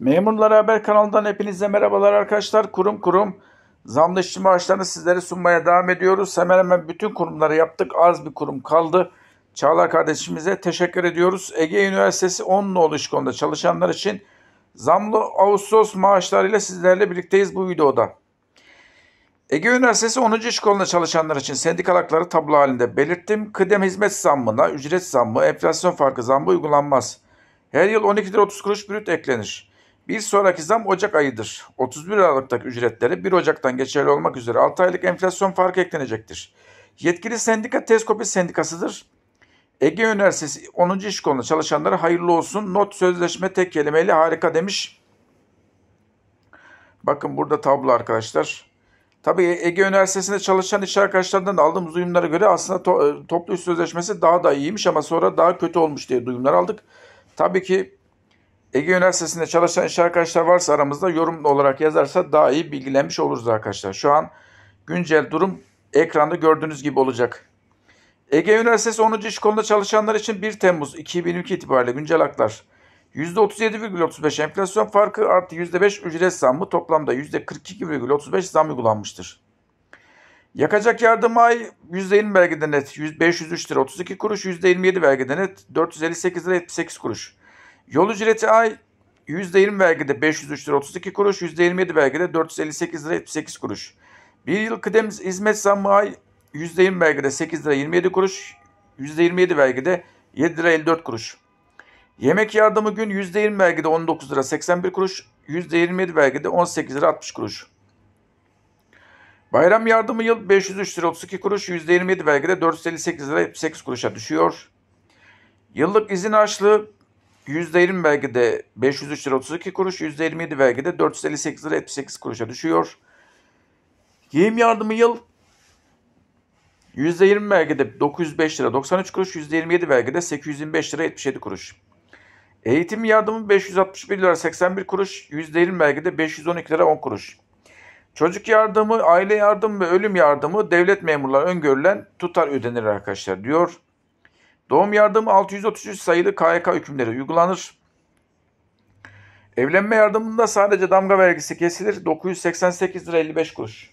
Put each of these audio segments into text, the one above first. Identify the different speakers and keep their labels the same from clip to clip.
Speaker 1: Memurlara Haber kanalından hepinize merhabalar arkadaşlar. Kurum kurum zamlı işçi maaşlarını sizlere sunmaya devam ediyoruz. Hemen hemen bütün kurumları yaptık. Az bir kurum kaldı. Çağla kardeşimize teşekkür ediyoruz. Ege Üniversitesi 10 nolu iş konuda çalışanlar için zamlı Ağustos maaşlarıyla sizlerle birlikteyiz bu videoda. Ege Üniversitesi 10. iş Konuda çalışanlar için sendikal hakları tablo halinde belirttim. Kıdem hizmet zammına, ücret zammı, enflasyon farkı zammı uygulanmaz. Her yıl 12 lira 30 kuruş brüt eklenir. Bir sonraki zam Ocak ayıdır. 31 Aralık'taki ücretleri 1 Ocak'tan geçerli olmak üzere 6 aylık enflasyon farkı eklenecektir. Yetkili sendika Tezkopi Sendikası'dır. Ege Üniversitesi 10. İş Kolu çalışanlara hayırlı olsun. Not sözleşme tek kelimeyle harika demiş. Bakın burada tablo arkadaşlar. Tabii Ege Üniversitesi'nde çalışan iş arkadaşlarından aldığımız duyumlara göre aslında to- e, toplu iş sözleşmesi daha da iyiymiş ama sonra daha kötü olmuş diye duyumlar aldık. Tabii ki Ege Üniversitesi'nde çalışan iş arkadaşlar varsa aramızda yorum olarak yazarsa daha iyi bilgilenmiş oluruz arkadaşlar. Şu an güncel durum ekranda gördüğünüz gibi olacak. Ege Üniversitesi 10. iş konuda çalışanlar için 1 Temmuz 2022 itibariyle güncel haklar. %37,35 enflasyon farkı artı %5 ücret zammı toplamda %42,35 zam uygulanmıştır. Yakacak yardım ay %20 vergiden net 503 lira 32 kuruş, %27 vergiden net 458 lira 78 kuruş. Yol ücreti ay %20 vergide 503 lira 32 kuruş, %27 vergide 458 lira 78 kuruş. Bir yıl kıdem hizmet zammı ay %20 vergide 8 lira 27 kuruş, %27 vergide 7 lira 54 kuruş. Yemek yardımı gün %20 vergide 19 lira 81 kuruş, %27 vergide 18 lira 60 kuruş. Bayram yardımı yıl 503 lira 32 kuruş, %27 vergide 458 lira 78 kuruşa düşüyor. Yıllık izin harçlığı %20 vergide 503 lira 32 kuruş, %27 vergide 458 lira 78 kuruşa düşüyor. Giyim yardımı yıl %20 vergide 905 lira 93 kuruş, %27 vergide 825 lira 77 kuruş. Eğitim yardımı 561 lira 81 kuruş, %20 vergide 512 lira 10 kuruş. Çocuk yardımı, aile yardımı ve ölüm yardımı devlet memurlarına öngörülen tutar ödenir arkadaşlar diyor. Doğum yardımı 633 sayılı KYK hükümleri uygulanır. Evlenme yardımında sadece damga vergisi kesilir. 988 lira 55 kuruş.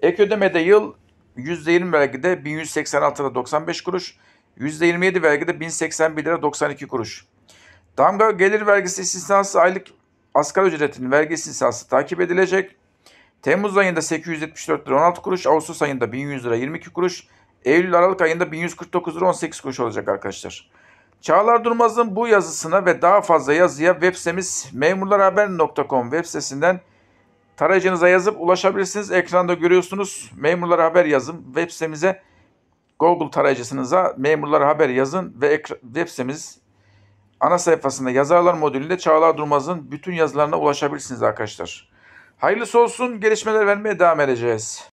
Speaker 1: Ek ödemede yıl %20 vergide 1186 lira 95 kuruş. %27 vergide 1081 lira 92 kuruş. Damga gelir vergisi istisnası aylık asgari ücretinin vergi istisnası takip edilecek. Temmuz ayında 874 lira 16 kuruş, Ağustos ayında 1100 lira 22 kuruş, Eylül-Aralık ayında 1149 lira 18 kuruş olacak arkadaşlar. Çağlar Durmaz'ın bu yazısına ve daha fazla yazıya web sitemiz memurlarhaber.com web sitesinden tarayıcınıza yazıp ulaşabilirsiniz. Ekranda görüyorsunuz. Memurlar Haber yazın. Web sitemize Google tarayıcısınıza Memurlar Haber yazın ve web sitemiz ana sayfasında yazarlar modülünde Çağlar Durmaz'ın bütün yazılarına ulaşabilirsiniz arkadaşlar. Hayırlısı olsun. Gelişmeler vermeye devam edeceğiz.